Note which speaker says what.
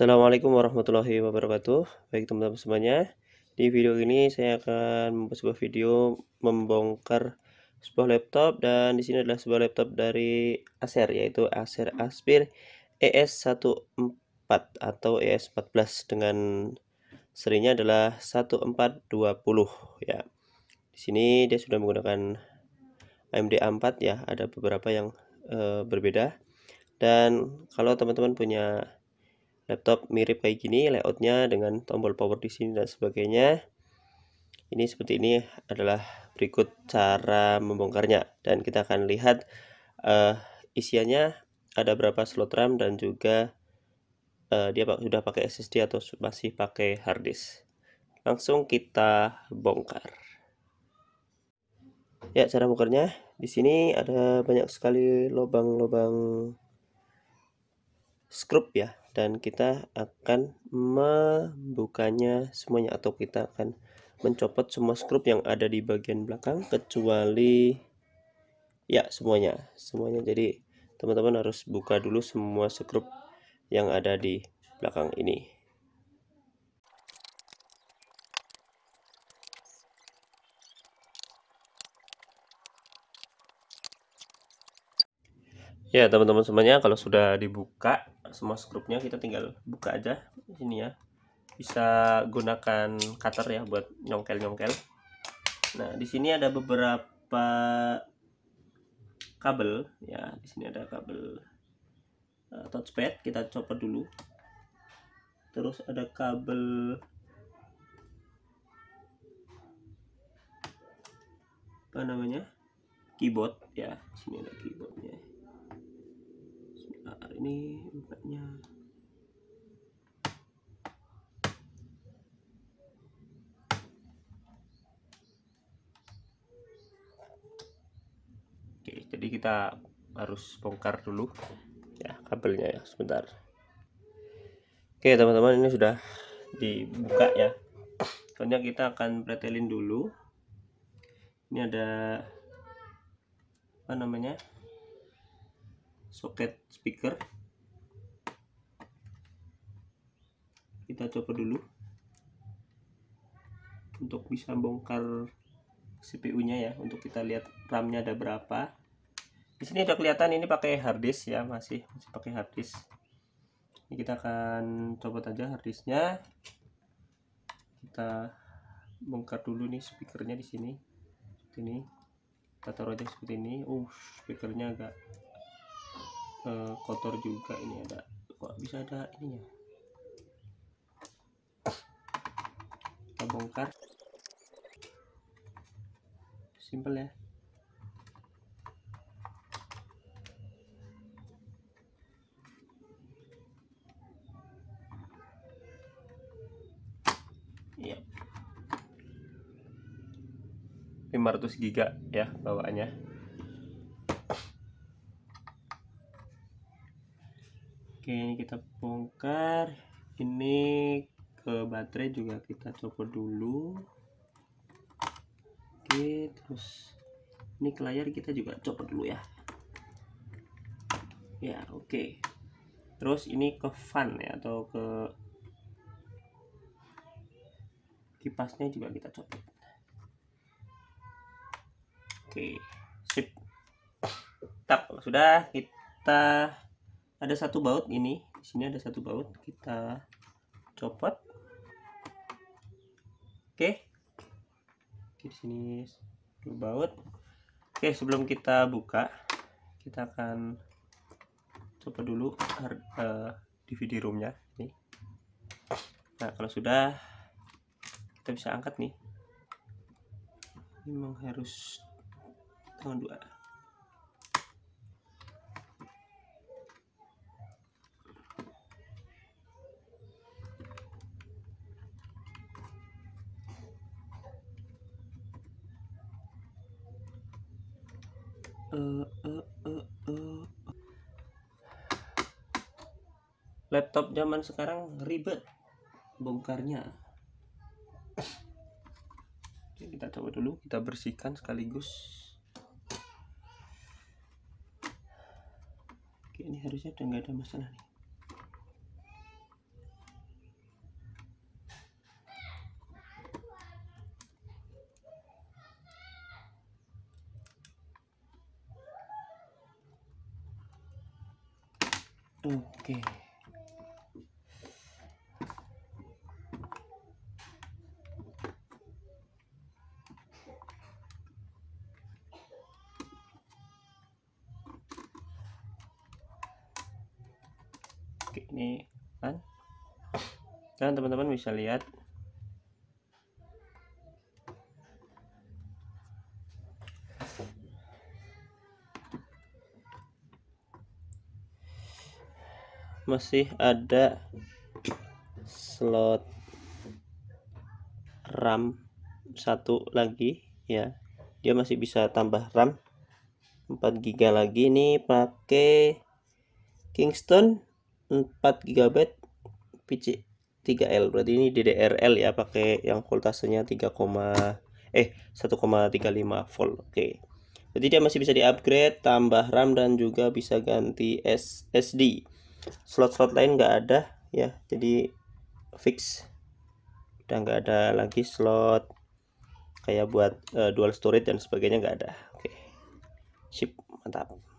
Speaker 1: Assalamualaikum warahmatullahi wabarakatuh Baik teman-teman semuanya Di video ini saya akan membuat sebuah video Membongkar sebuah laptop Dan di sini adalah sebuah laptop dari Acer Yaitu Acer Aspir ES14 Atau ES14 Dengan serinya adalah 1420 ya. Di sini dia sudah menggunakan AMD A4 ya Ada beberapa yang e, berbeda Dan kalau teman-teman punya laptop mirip kayak gini layoutnya dengan tombol power di sini dan sebagainya ini seperti ini adalah berikut cara membongkarnya dan kita akan lihat uh, isiannya ada berapa slot RAM dan juga uh, dia sudah pakai SSD atau masih pakai hard disk langsung kita bongkar ya cara bongkarnya di sini ada banyak sekali lubang-lubang skrup ya dan kita akan membukanya semuanya atau kita akan mencopot semua skrup yang ada di bagian belakang kecuali ya semuanya semuanya jadi teman-teman harus buka dulu semua skrup yang ada di belakang ini ya teman-teman semuanya kalau sudah dibuka semua skrupnya kita tinggal buka aja sini ya bisa gunakan cutter ya buat nyongkel nyongkel nah di sini ada beberapa kabel ya di sini ada kabel uh, touchpad kita copot dulu terus ada kabel apa namanya keyboard ya sini ada keyboardnya ini empatnya oke jadi kita harus bongkar dulu ya kabelnya ya sebentar oke teman-teman ini sudah dibuka ya soalnya kita akan pretelin dulu ini ada apa namanya soket speaker kita coba dulu untuk bisa bongkar CPU nya ya untuk kita lihat RAM nya ada berapa di sini udah kelihatan ini pakai hard disk ya masih masih pakai hard disk ini kita akan coba aja hard nya kita bongkar dulu nih speakernya di sini ini kita taruh aja seperti ini uh speakernya agak Eh, kotor juga ini ada kok bisa ada ininya kita bongkar simple ya Yep. Iya. 500 giga ya bawaannya oke ini kita bongkar ini ke baterai juga kita copot dulu oke terus ini ke layar kita juga copot dulu ya ya oke terus ini ke fan ya atau ke kipasnya juga kita copot. oke sip tap sudah kita ada satu baut ini di sini ada satu baut kita copot oke di sini dua baut oke sebelum kita buka kita akan coba dulu uh, eh, DVD roomnya ini nah kalau sudah kita bisa angkat nih memang harus tangan dua laptop zaman sekarang ribet bongkarnya Oke, kita coba dulu kita bersihkan sekaligus Oke, ini harusnya udah nggak ada masalah nih Oke. Oke, ini kan. Dan teman-teman bisa lihat masih ada slot RAM satu lagi ya dia masih bisa tambah RAM 4 giga lagi ini pakai Kingston 4 GB PC 3L berarti ini DDRL ya pakai yang voltasenya 3, eh 1,35 volt oke jadi dia masih bisa di upgrade tambah RAM dan juga bisa ganti SSD slot-slot lain enggak ada ya jadi fix udah enggak ada lagi slot kayak buat uh, dual storage dan sebagainya enggak ada oke okay. sip mantap